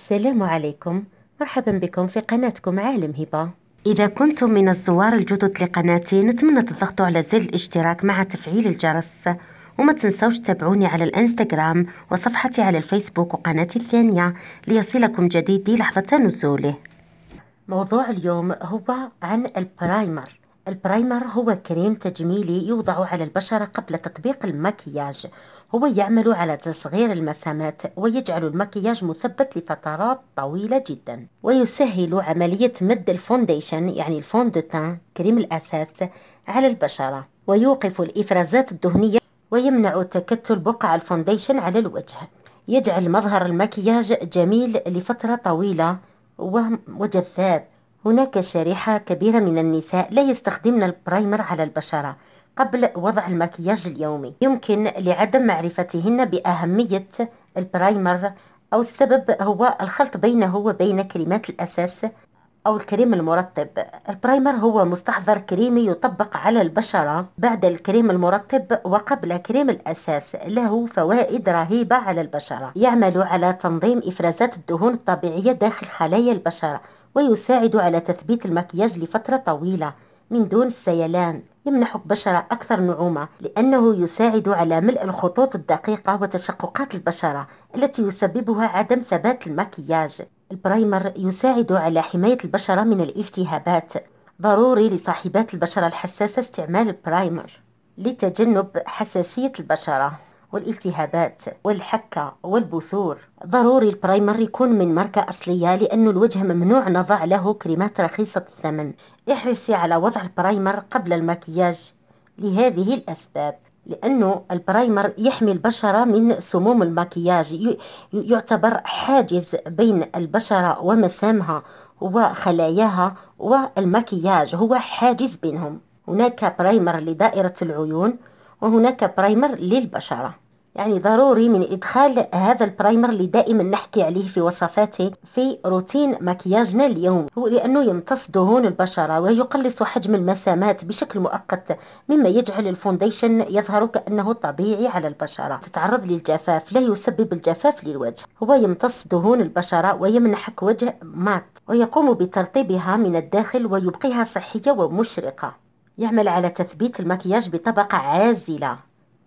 السلام عليكم مرحبا بكم في قناتكم عالم هبة إذا كنتم من الزوار الجدد لقناتي نتمنى تضغطوا على زر الاشتراك مع تفعيل الجرس وما تنسوش تتابعوني على الانستغرام وصفحتي على الفيسبوك وقناتي الثانية ليصلكم جديدي لحظة نزوله موضوع اليوم هو عن البرايمر البرايمر هو كريم تجميلي يوضع على البشرة قبل تطبيق المكياج هو يعمل على تصغير المسامات ويجعل المكياج مثبت لفترات طويلة جدا ويسهل عملية مد الفونديشن يعني الفوندوتان كريم الأساس على البشرة ويوقف الإفرازات الدهنية ويمنع تكتل بقع الفونديشن على الوجه يجعل مظهر المكياج جميل لفترة طويلة وجذاب هناك شريحة كبيرة من النساء لا يستخدمن البرايمر على البشرة قبل وضع المكياج اليومي يمكن لعدم معرفتهن بأهمية البرايمر أو السبب هو الخلط بينه وبين كريمات الأساس أو الكريم المرطب البرايمر هو مستحضر كريمي يطبق على البشرة بعد الكريم المرطب وقبل كريم الأساس له فوائد رهيبة على البشرة يعمل على تنظيم إفرازات الدهون الطبيعية داخل خلايا البشرة ويساعد على تثبيت المكياج لفترة طويلة من دون السيلان يمنحك بشرة أكثر نعومة لأنه يساعد على ملء الخطوط الدقيقة وتشققات البشرة التي يسببها عدم ثبات المكياج البرايمر يساعد على حماية البشرة من الالتهابات ضروري لصاحبات البشرة الحساسة استعمال البرايمر لتجنب حساسية البشرة والالتهابات والحكة والبثور ضروري البرايمر يكون من ماركة أصلية لأن الوجه ممنوع نضع له كريمات رخيصة الثمن احرصي على وضع البرايمر قبل المكياج لهذه الأسباب لأنه البرايمر يحمي البشرة من سموم المكياج يعتبر حاجز بين البشرة ومسامها وخلاياها والمكياج هو حاجز بينهم هناك برايمر لدائرة العيون وهناك برايمر للبشرة يعني ضروري من إدخال هذا البرايمر اللي دائما نحكي عليه في وصفاته في روتين مكياجنا اليوم لأنه يمتص دهون البشرة ويقلص حجم المسامات بشكل مؤقت مما يجعل الفونديشن يظهر كأنه طبيعي على البشرة تتعرض للجفاف لا يسبب الجفاف للوجه هو يمتص دهون البشرة ويمنحك وجه مات ويقوم بترطيبها من الداخل ويبقيها صحية ومشرقة يعمل على تثبيت المكياج بطبقة عازلة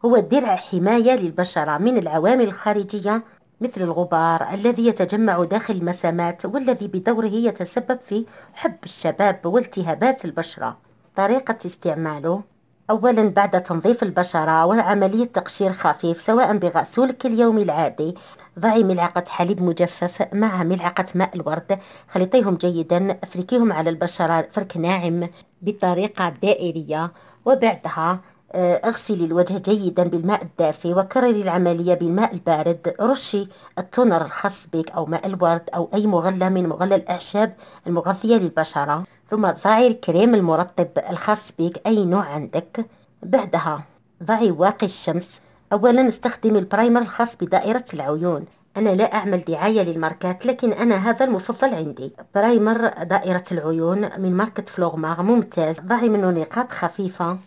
هو درع حماية للبشرة من العوامل الخارجية مثل الغبار الذي يتجمع داخل المسامات والذي بدوره يتسبب في حب الشباب والتهابات البشرة طريقة استعماله أولا بعد تنظيف البشرة وعملية تقشير خفيف سواء بغسولك اليومي العادي ضعي ملعقة حليب مجفف مع ملعقة ماء الورد خلطيهم جيدا افركيهم على البشرة فرك ناعم بطريقة دائرية وبعدها آه، اغسلي الوجه جيدا بالماء الدافئ وكرري العملية بالماء البارد رشي التونر الخاص بك أو ماء الورد أو أي مغلى من مغلى الأعشاب المغذية للبشرة ثم ضعي الكريم المرطب الخاص بك أي نوع عندك بعدها ضعي واقي الشمس أولا استخدمي البرايمر الخاص بدائرة العيون أنا لا أعمل دعاية للماركات لكن أنا هذا المفضل عندي برايمر دائرة العيون من ماركة فلوغماغ ممتاز ضعي منه نقاط خفيفة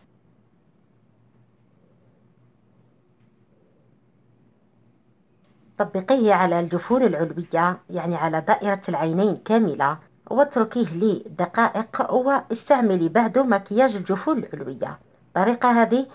طبقيه على الجفون العلوية يعني على دائرة العينين كاملة واتركيه لدقائق واستعملي بعده مكياج الجفون العلوية الطريقة هذه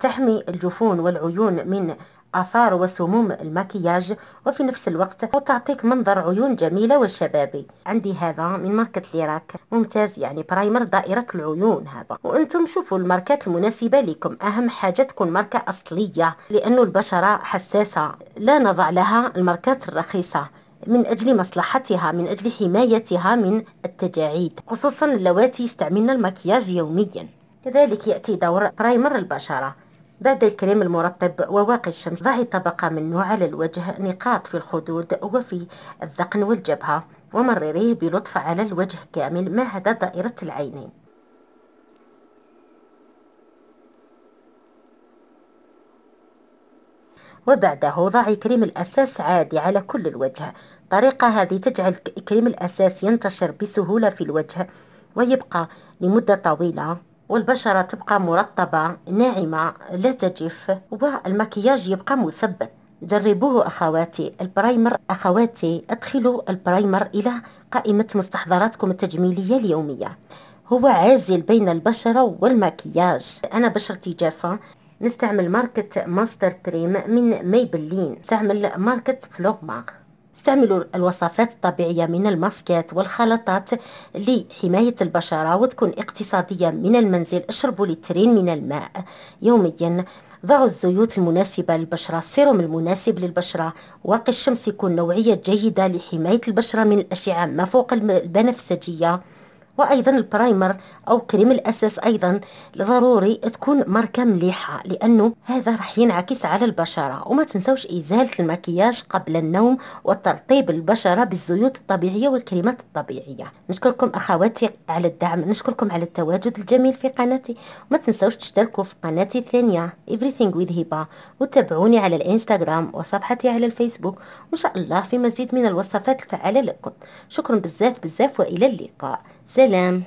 تحمي الجفون والعيون من آثار وسموم المكياج وفي نفس الوقت وتعطيك منظر عيون جميلة وشبابي عندي هذا من ماركة ليراك ممتاز يعني برايمر دائرة العيون هذا وانتم شوفوا الماركات المناسبة لكم اهم حاجة تكون ماركة اصلية لانه البشرة حساسة لا نضع لها الماركات الرخيصة من أجل مصلحتها من أجل حمايتها من التجاعيد خصوصا اللواتي يستعملن المكياج يوميا كذلك يأتي دور برايمر البشرة بعد الكريم المرطب وواقي الشمس ضعي طبقة منه على الوجه نقاط في الخدود وفي الذقن والجبهة ومرريه بلطف على الوجه كامل ما عدا دائرة العينين وبعده ضعي كريم الأساس عادي على كل الوجه طريقة هذه تجعل كريم الأساس ينتشر بسهولة في الوجه ويبقى لمدة طويلة والبشرة تبقى مرطبة ناعمة لا تجف والمكياج يبقى مثبت جربوه أخواتي البرايمر أخواتي أدخلوا البرايمر إلى قائمة مستحضراتكم التجميلية اليومية هو عازل بين البشرة والمكياج أنا بشرتي جافة نستعمل ماركة ماستر كريم من ميبلين نستعمل ماركة فلوغماغ استعملوا الوصفات الطبيعية من الماسكات والخلطات لحماية البشرة وتكون اقتصادية من المنزل اشربوا لترين من الماء يوميا ضعوا الزيوت المناسبة للبشرة السيروم المناسب للبشرة واقي الشمس يكون نوعية جيدة لحماية البشرة من الأشعة ما فوق البنفسجية وايضا البرايمر او كريم الاساس ايضا ضروري تكون ماركه مليحه لانه هذا راح ينعكس على البشره وما تنسوش ازاله المكياج قبل النوم وترطيب البشره بالزيوت الطبيعيه والكريمات الطبيعيه نشكركم اخواتي على الدعم نشكركم على التواجد الجميل في قناتي وما تنسوش تشتركوا في قناتي الثانيه everything with هبه وتابعوني على الانستغرام وصفحتي على الفيسبوك وان شاء الله في مزيد من الوصفات الفعاله لكم شكرا بزاف بزاف والى اللقاء سلام